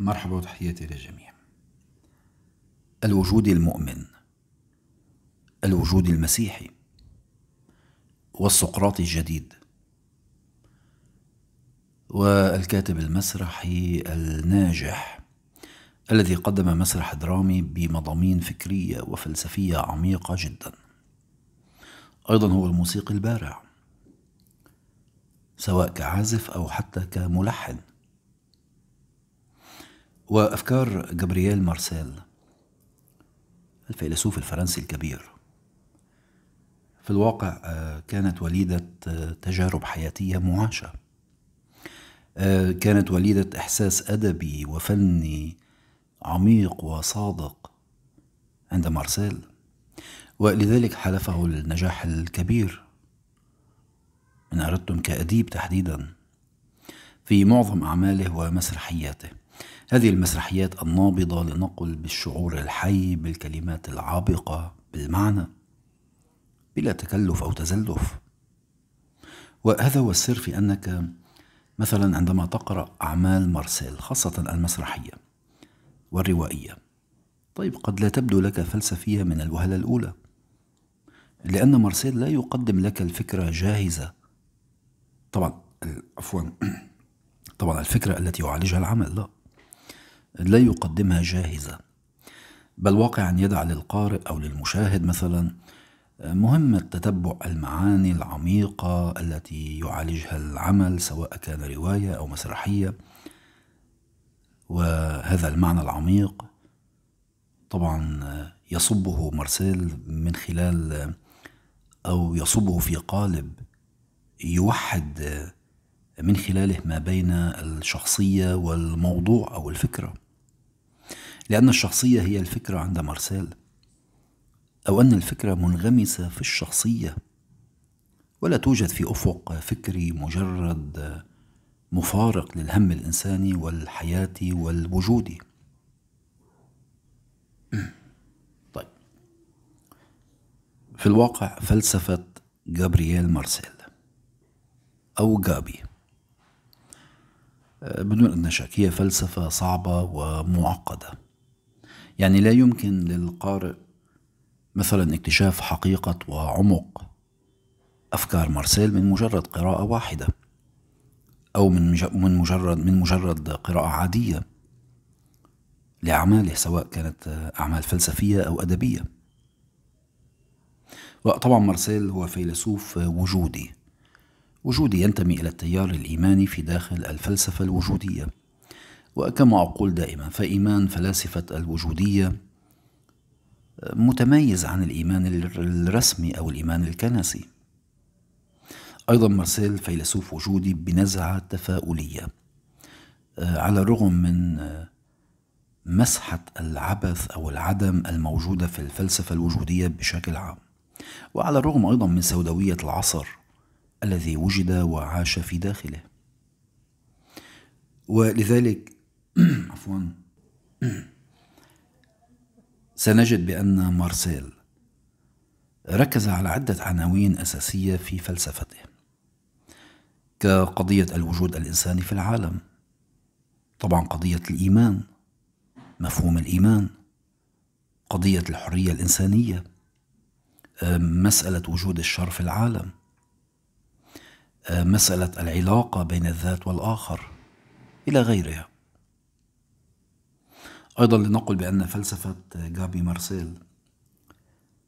مرحبا وتحياتي للجميع. الوجود المؤمن، الوجود المسيحي، والسقراطي الجديد، والكاتب المسرحي الناجح الذي قدم مسرح درامي بمضامين فكرية وفلسفية عميقة جدا. أيضا هو الموسيقي البارع، سواء كعازف أو حتى كملحن. وأفكار جابرييل مارسيل الفيلسوف الفرنسي الكبير في الواقع آه، كانت وليدة آه، تجارب حياتية معاشة آه، كانت وليدة إحساس أدبي وفني عميق وصادق عند مارسيل ولذلك حلفه النجاح الكبير إن أردتم كأديب تحديدا في معظم أعماله ومسرحياته هذه المسرحيات النابضة لنقل بالشعور الحي بالكلمات العابقة بالمعنى بلا تكلف أو تزلف وهذا هو السر في أنك مثلا عندما تقرأ أعمال مارسيل خاصة المسرحية والروائية طيب قد لا تبدو لك فلسفية من الوهلة الأولى لأن مارسيل لا يقدم لك الفكرة جاهزة طبعا عفوا طبعا الفكرة التي يعالجها العمل لا لا يقدمها جاهزة بل واقعا يدع للقارئ أو للمشاهد مثلا مهمة تتبع المعاني العميقة التي يعالجها العمل سواء كان رواية أو مسرحية وهذا المعنى العميق طبعا يصبه مارسيل من خلال أو يصبه في قالب يوحد من خلاله ما بين الشخصية والموضوع أو الفكرة لأن الشخصية هي الفكرة عند مارسيل أو أن الفكرة منغمسة في الشخصية ولا توجد في أفق فكري مجرد مفارق للهم الإنساني والحياتي والوجودي طيب في الواقع فلسفة جابرييل مارسيل أو جابي آه، بدون أن شك هي فلسفة صعبة ومعقدة يعني لا يمكن للقارئ مثلا اكتشاف حقيقة وعمق أفكار مارسيل من مجرد قراءة واحدة أو من مجرد من مجرد قراءة عادية لأعماله سواء كانت أعمال فلسفية أو أدبية وطبعا مارسيل هو فيلسوف وجودي وجودي ينتمي إلى التيار الإيماني في داخل الفلسفة الوجودية وكما أقول دائما فإيمان فلاسفة الوجودية آه، متميز عن الإيمان الرسمي أو الإيمان الكنسي أيضا مارسيل فيلسوف وجودي بنزعة تفاؤلية آه، على الرغم من آه، مسحة العبث أو العدم الموجودة في الفلسفة الوجودية بشكل عام وعلى الرغم أيضا من سوداوية العصر الذي وجد وعاش في داخله ولذلك عفوا سنجد بأن مارسيل ركز على عدة عناوين أساسية في فلسفته كقضية الوجود الإنساني في العالم طبعا قضية الإيمان مفهوم الإيمان قضية الحرية الإنسانية مسألة وجود الشر في العالم مسألة العلاقة بين الذات والآخر إلى غيرها أيضا لنقل بأن فلسفة جابي مارسيل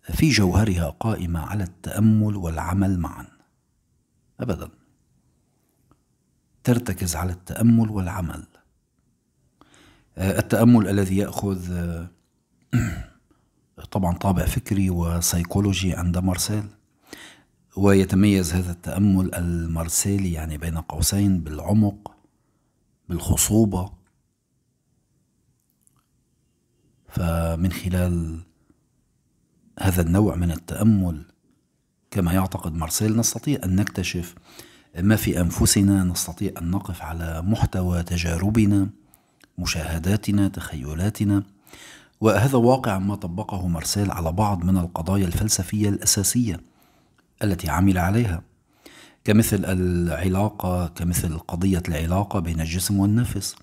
في جوهرها قائمة على التأمل والعمل معا أبدا ترتكز على التأمل والعمل التأمل الذي يأخذ طبعا طابع فكري وسيكولوجي عند مارسيل ويتميز هذا التأمل المارسيلي يعني بين قوسين بالعمق بالخصوبة فمن خلال هذا النوع من التأمل كما يعتقد مارسيل نستطيع أن نكتشف ما في أنفسنا نستطيع أن نقف على محتوى تجاربنا مشاهداتنا تخيلاتنا وهذا واقع ما طبقه مارسيل على بعض من القضايا الفلسفية الأساسية التي عمل عليها كمثل العلاقة كمثل قضية العلاقة بين الجسم والنفس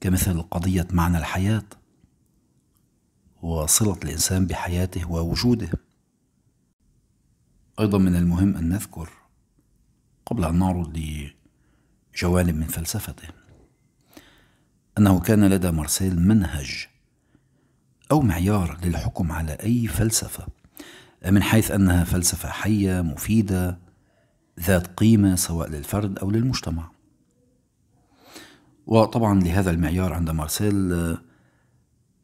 كمثل قضية معنى الحياة وصلة الإنسان بحياته ووجوده أيضا من المهم أن نذكر قبل أن نعرض لجوانب من فلسفته أنه كان لدى مارسيل منهج أو معيار للحكم على أي فلسفة من حيث أنها فلسفة حية مفيدة ذات قيمة سواء للفرد أو للمجتمع وطبعا لهذا المعيار عند مارسيل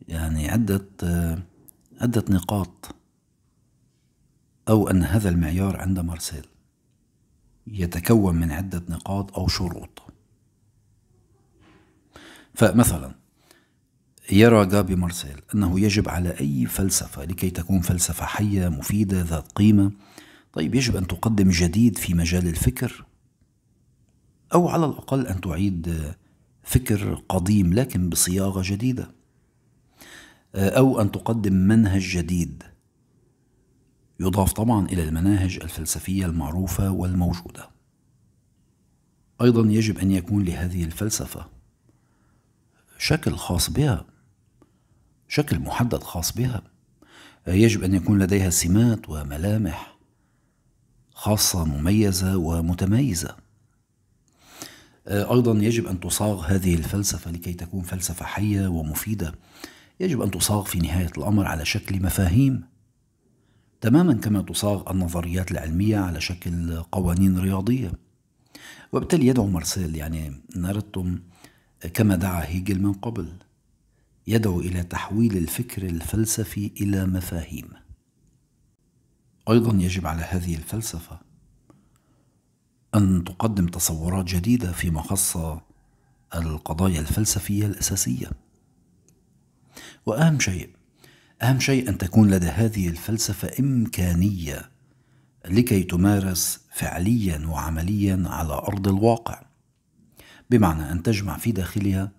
يعني عدة عدة نقاط أو أن هذا المعيار عند مارسيل يتكون من عدة نقاط أو شروط فمثلا يرى جابي مارسيل أنه يجب على أي فلسفة لكي تكون فلسفة حية مفيدة ذات قيمة طيب يجب أن تقدم جديد في مجال الفكر أو على الأقل أن تعيد فكر قديم لكن بصياغة جديدة أو أن تقدم منهج جديد يضاف طبعا إلى المناهج الفلسفية المعروفة والموجودة أيضا يجب أن يكون لهذه الفلسفة شكل خاص بها شكل محدد خاص بها يجب أن يكون لديها سمات وملامح خاصة مميزة ومتميزة أيضا يجب أن تصاغ هذه الفلسفة لكي تكون فلسفة حية ومفيدة يجب أن تصاغ في نهاية الأمر على شكل مفاهيم تماما كما تصاغ النظريات العلمية على شكل قوانين رياضية وبالتالي يدعو مارسيل يعني إن أردتم كما دعا هيجل من قبل يدعو إلى تحويل الفكر الفلسفي إلى مفاهيم أيضا يجب على هذه الفلسفة أن تقدم تصورات جديدة فيما خص القضايا الفلسفية الأساسية واهم شيء اهم شيء ان تكون لدى هذه الفلسفه امكانيه لكي تمارس فعليا وعمليا على ارض الواقع بمعنى ان تجمع في داخلها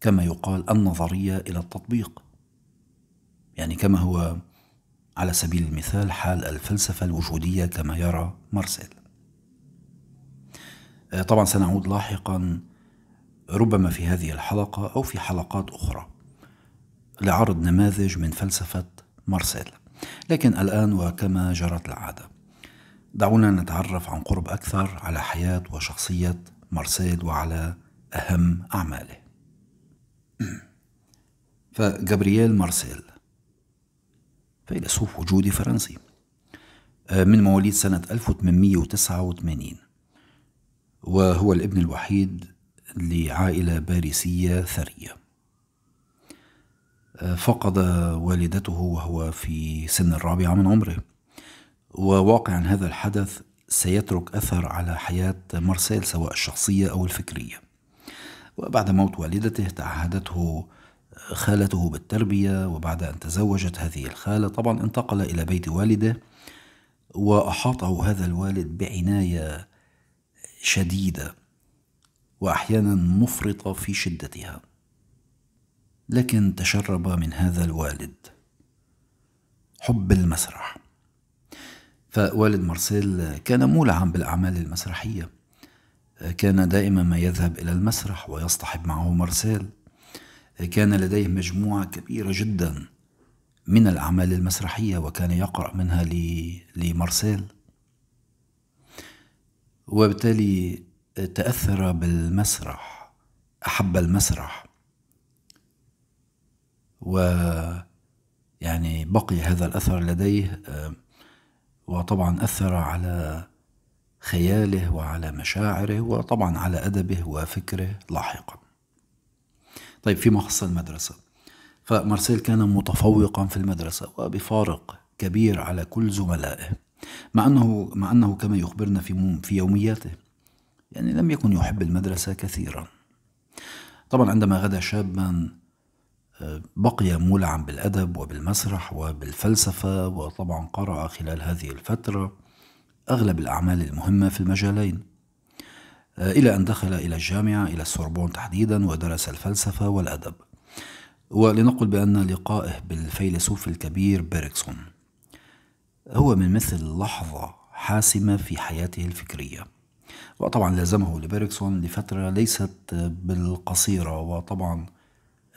كما يقال النظريه الى التطبيق يعني كما هو على سبيل المثال حال الفلسفه الوجوديه كما يرى مارسيل آه، طبعا سنعود لاحقا ربما في هذه الحلقه او في حلقات اخرى لعرض نماذج من فلسفة مارسيل لكن الآن وكما جرت العادة دعونا نتعرف عن قرب أكثر على حياة وشخصية مارسيل وعلى أهم أعماله فجابرييل مارسيل فيلسوف وجودي فرنسي آه، من مواليد سنة 1889 وهو الابن الوحيد لعائلة باريسية ثرية فقد والدته وهو في سن الرابعة من عمره وواقعا هذا الحدث سيترك أثر على حياة مارسيل سواء الشخصية أو الفكرية وبعد موت والدته تعهدته خالته بالتربية وبعد أن تزوجت هذه الخالة طبعا انتقل إلى بيت والده وأحاطه هذا الوالد بعناية شديدة وأحيانا مفرطة في شدتها لكن تشرب من هذا الوالد حب المسرح فوالد مارسيل كان مولعا بالأعمال المسرحية كان دائما ما يذهب إلى المسرح ويصطحب معه مارسيل كان لديه مجموعة كبيرة جدا من الأعمال المسرحية وكان يقرأ منها لمارسيل وبالتالي تأثر بالمسرح أحب المسرح و يعني بقي هذا الأثر لديه وطبعا أثر على خياله وعلى مشاعره وطبعا على أدبه وفكره لاحقا طيب فيما خص المدرسة فمارسيل كان متفوقا في المدرسة وبفارق كبير على كل زملائه مع أنه, مع أنه كما يخبرنا في, في يومياته يعني لم يكن يحب المدرسة كثيرا طبعا عندما غدا شابا بقي مولعا بالأدب وبالمسرح وبالفلسفة وطبعا قرأ خلال هذه الفترة أغلب الأعمال المهمة في المجالين إلى أن دخل إلى الجامعة إلى السوربون تحديدا ودرس الفلسفة والأدب ولنقل بأن لقائه بالفيلسوف الكبير بيركسون هو من مثل لحظة حاسمة في حياته الفكرية وطبعا لازمه لبيركسون لفترة ليست بالقصيرة وطبعا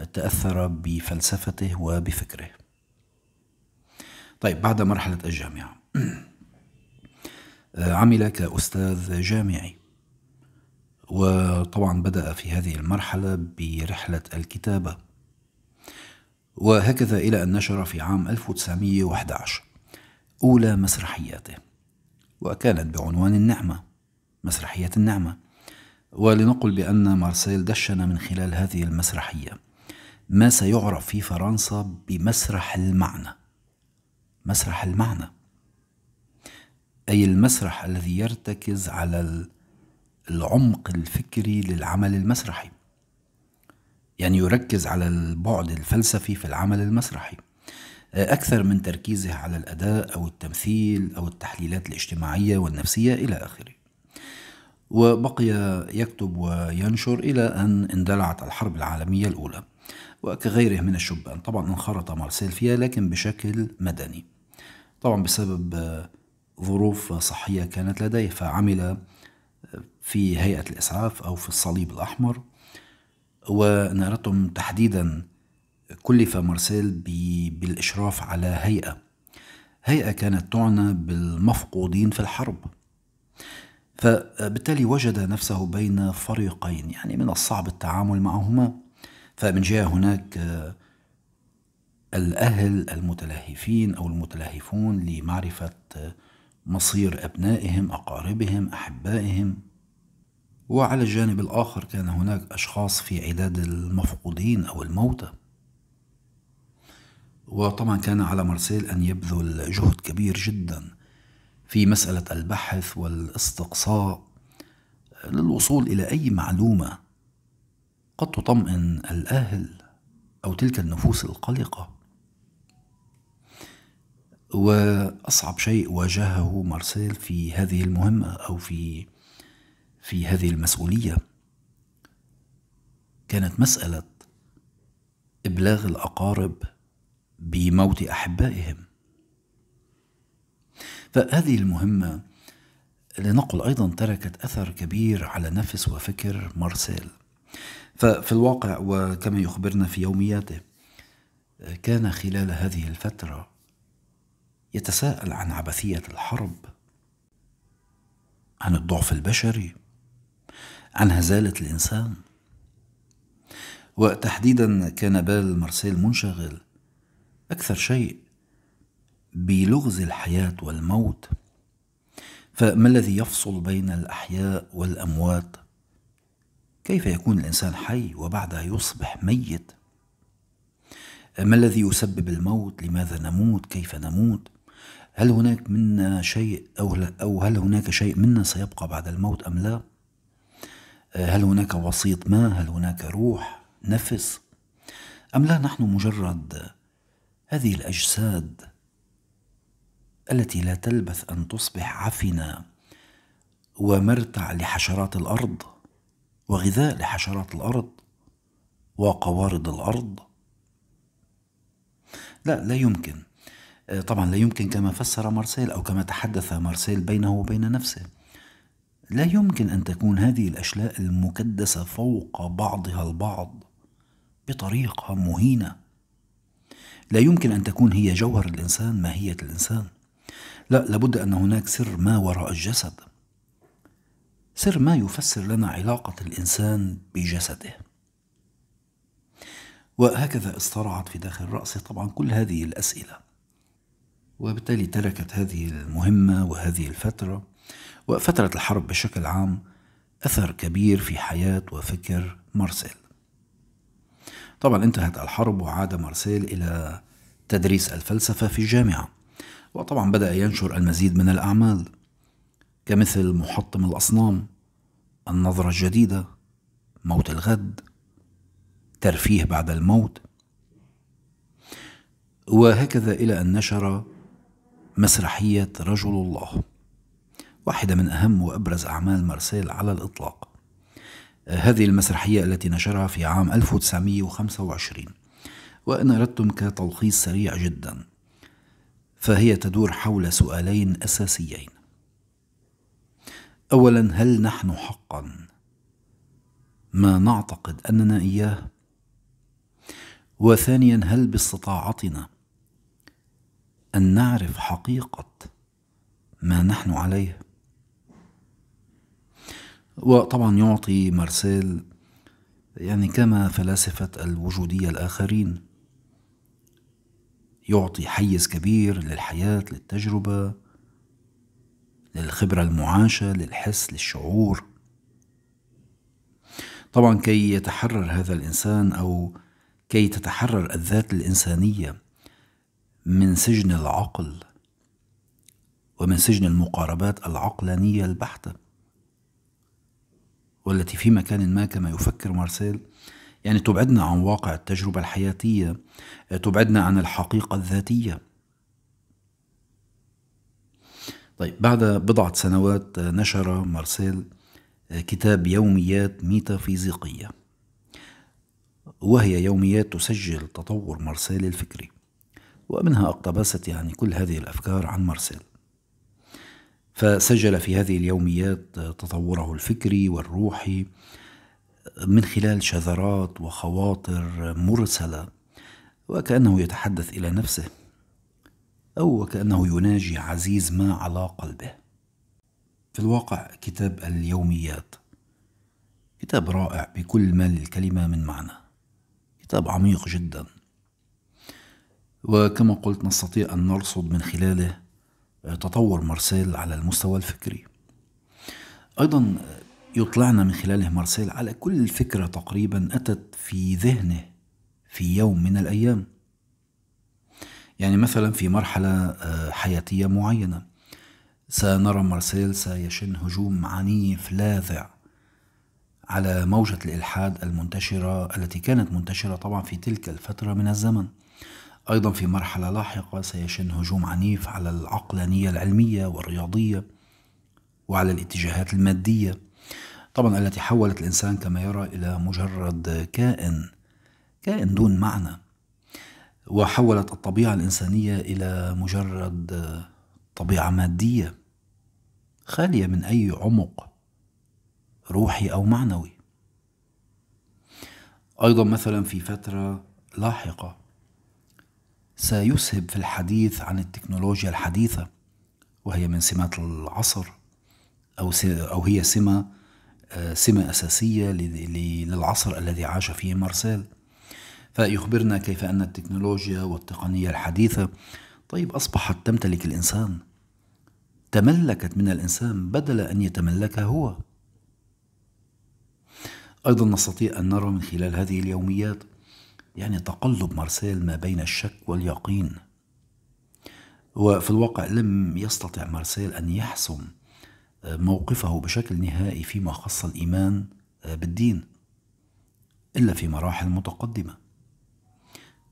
تأثر بفلسفته وبفكره طيب بعد مرحلة الجامعة عمل كأستاذ جامعي وطبعا بدأ في هذه المرحلة برحلة الكتابة وهكذا إلى أن نشر في عام 1911 أولى مسرحياته وكانت بعنوان النعمة مسرحية النعمة ولنقل بأن مارسيل دشن من خلال هذه المسرحية ما سيعرف في فرنسا بمسرح المعنى مسرح المعنى أي المسرح الذي يرتكز على العمق الفكري للعمل المسرحي يعني يركز على البعد الفلسفي في العمل المسرحي أكثر من تركيزه على الأداء أو التمثيل أو التحليلات الاجتماعية والنفسية إلى آخره وبقي يكتب وينشر إلى أن اندلعت الحرب العالمية الأولى وكغيره من الشبان طبعا انخرط مارسيل فيها لكن بشكل مدني طبعا بسبب آه، ظروف صحية كانت لديه فعمل آه، في هيئة الإسعاف أو في الصليب الأحمر وإن أردتم تحديدا كلف مارسيل بالإشراف على هيئة هيئة كانت تعنى بالمفقودين في الحرب فبالتالي وجد نفسه بين فريقين يعني من الصعب التعامل معهما فمن جهة هناك آه، الأهل المتلهفين أو المتلهفون لمعرفة آه، مصير أبنائهم أقاربهم أحبائهم وعلى الجانب الآخر كان هناك أشخاص في عداد المفقودين أو الموتى وطبعا كان على مارسيل أن يبذل جهد كبير جدا في مسألة البحث والاستقصاء آه، للوصول إلى أي معلومة قد تطمئن الآهل أو تلك النفوس القلقة وأصعب شيء واجهه مارسيل في هذه المهمة أو في في هذه المسؤولية كانت مسألة إبلاغ الأقارب بموت أحبائهم فهذه المهمة لنقل أيضا تركت أثر كبير على نفس وفكر مارسيل ففي الواقع وكما يخبرنا في يومياته كان خلال هذه الفترة يتساءل عن عبثية الحرب عن الضعف البشري عن هزالة الإنسان وتحديدا كان بال مارسيل منشغل أكثر شيء بلغز الحياة والموت فما الذي يفصل بين الأحياء والأموات كيف يكون الانسان حي وبعدها يصبح ميت ما الذي يسبب الموت لماذا نموت كيف نموت هل هناك منا شيء أو, أو هل هناك شيء منا سيبقى بعد الموت أم لا آه، هل هناك وسيط ما هل هناك روح نفس أم لا نحن مجرد هذه الأجساد التي لا تلبث أن تصبح عفنة ومرتع لحشرات الأرض وغذاء لحشرات الأرض وقوارض الأرض لا لا يمكن آه، طبعا لا يمكن كما فسر مارسيل أو كما تحدث مارسيل بينه وبين نفسه لا يمكن أن تكون هذه الأشلاء المكدسة فوق بعضها البعض بطريقة مهينة لا يمكن أن تكون هي جوهر الإنسان ماهية الإنسان لا لابد أن هناك سر ما وراء الجسد سر ما يفسر لنا علاقة الإنسان بجسده وهكذا اصطرعت في داخل رأسي طبعا كل هذه الأسئلة وبالتالي تركت هذه المهمة وهذه الفترة وفترة الحرب بشكل عام أثر كبير في حياة وفكر مارسيل طبعا انتهت الحرب وعاد مارسيل إلى تدريس الفلسفة في الجامعة وطبعا بدأ ينشر المزيد من الأعمال كمثل محطم الأصنام النظرة الجديدة موت الغد ترفيه بعد الموت وهكذا إلى أن نشر مسرحية رجل الله واحدة من أهم وأبرز أعمال مارسيل على الإطلاق هذه المسرحية التي نشرها في عام 1925 وإن أردتم كتلخيص سريع جدا فهي تدور حول سؤالين أساسيين اولا هل نحن حقا ما نعتقد اننا اياه وثانيا هل باستطاعتنا ان نعرف حقيقه ما نحن عليه وطبعا يعطي مارسيل يعني كما فلاسفه الوجوديه الاخرين يعطي حيز كبير للحياه للتجربه للخبرة المعاشة للحس للشعور طبعا كي يتحرر هذا الإنسان أو كي تتحرر الذات الإنسانية من سجن العقل ومن سجن المقاربات العقلانية البحتة والتي في مكان ما كما يفكر مارسيل يعني تبعدنا عن واقع التجربة الحياتية تبعدنا عن الحقيقة الذاتية طيب بعد بضعة سنوات آه، نشر مارسيل آه، كتاب يوميات ميتافيزيقية وهي يوميات تسجل تطور مارسيل الفكري ومنها اقتبست يعني كل هذه الأفكار عن مارسيل فسجل في هذه اليوميات آه، تطوره الفكري والروحي من خلال شذرات وخواطر مرسله وكانه يتحدث الى نفسه أو وكأنه يناجي عزيز ما على قلبه في الواقع كتاب اليوميات كتاب رائع بكل ما للكلمة من معنى كتاب عميق جدا وكما قلت نستطيع أن نرصد من خلاله تطور مارسيل على المستوى الفكري أيضا يطلعنا من خلاله مارسيل على كل فكرة تقريبا أتت في ذهنه في يوم من الأيام يعني مثلا في مرحلة آه، حياتية معينة سنرى مارسيل سيشن هجوم عنيف لاذع على موجة الإلحاد المنتشرة التي كانت منتشرة طبعا في تلك الفترة من الزمن أيضا في مرحلة لاحقة سيشن هجوم عنيف على العقلانية العلمية والرياضية وعلى الاتجاهات المادية طبعا التي حولت الإنسان كما يرى إلى مجرد كائن كائن دون معنى وحولت الطبيعة الإنسانية إلى مجرد طبيعة مادية خالية من أي عمق روحي أو معنوي أيضا مثلا في فترة لاحقة سيسهب في الحديث عن التكنولوجيا الحديثة وهي من سمات العصر أو, أو هي سمة آه، سمة أساسية للعصر الذي عاش فيه مارسيل فيخبرنا كيف أن التكنولوجيا والتقنية الحديثة طيب أصبحت تمتلك الإنسان تملكت من الإنسان بدل أن يتملكها هو أيضا نستطيع أن نرى من خلال هذه اليوميات يعني تقلب مارسيل ما بين الشك واليقين وفي الواقع لم يستطع مارسيل أن يحسم آه، موقفه بشكل نهائي فيما خص الإيمان آه، بالدين إلا في مراحل متقدمة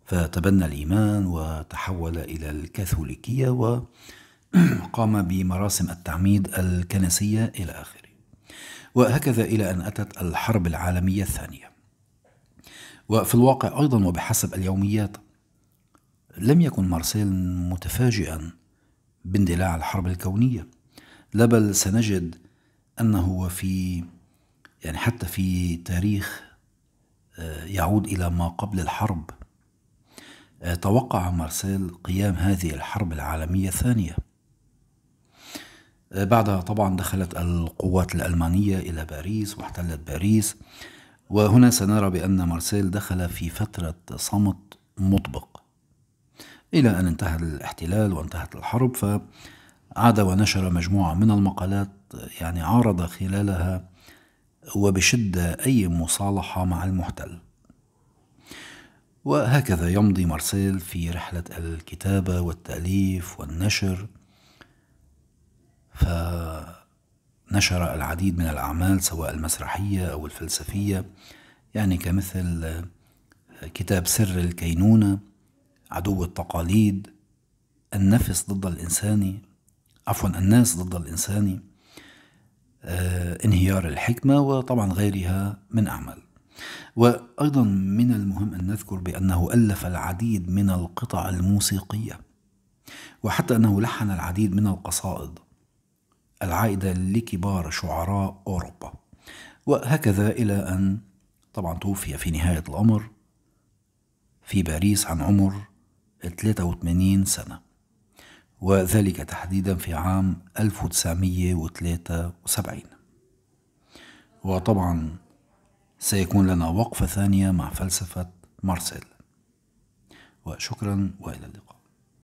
فتبنى الإيمان وتحول إلى الكاثوليكية وقام بمراسم التعميد الكنسية إلى آخره وهكذا إلى أن أتت الحرب العالمية الثانية وفي الواقع أيضا وبحسب اليوميات لم يكن مارسيل متفاجئا باندلاع الحرب الكونية لا بل سنجد أنه في يعني حتى في تاريخ آه، يعود إلى ما قبل الحرب توقع مارسيل قيام هذه الحرب العالمية الثانية آه، بعدها طبعا دخلت القوات الألمانية إلى باريس واحتلت باريس وهنا سنرى بأن مارسيل دخل في فترة صمت مطبق إلى أن انتهى الاحتلال وانتهت الحرب فعاد ونشر مجموعة من المقالات يعني عارض خلالها وبشدة أي مصالحة مع المحتل وهكذا يمضي مارسيل في رحلة الكتابة والتأليف والنشر فنشر العديد من الأعمال سواء المسرحية أو الفلسفية يعني كمثل آه، كتاب سر الكينونة عدو التقاليد النفس ضد الإنساني عفوا الناس ضد الإنساني آه، انهيار الحكمة وطبعا غيرها من أعمال وأيضا من المهم أن نذكر بأنه ألف العديد من القطع الموسيقية وحتى أنه لحن العديد من القصائد العائدة لكبار شعراء أوروبا وهكذا إلى أن طبعا توفي في نهاية الأمر في باريس عن عمر 83 سنة وذلك تحديدا في عام 1973 وطبعا سيكون لنا وقفة ثانية مع فلسفة مارسيل وشكرا وإلى اللقاء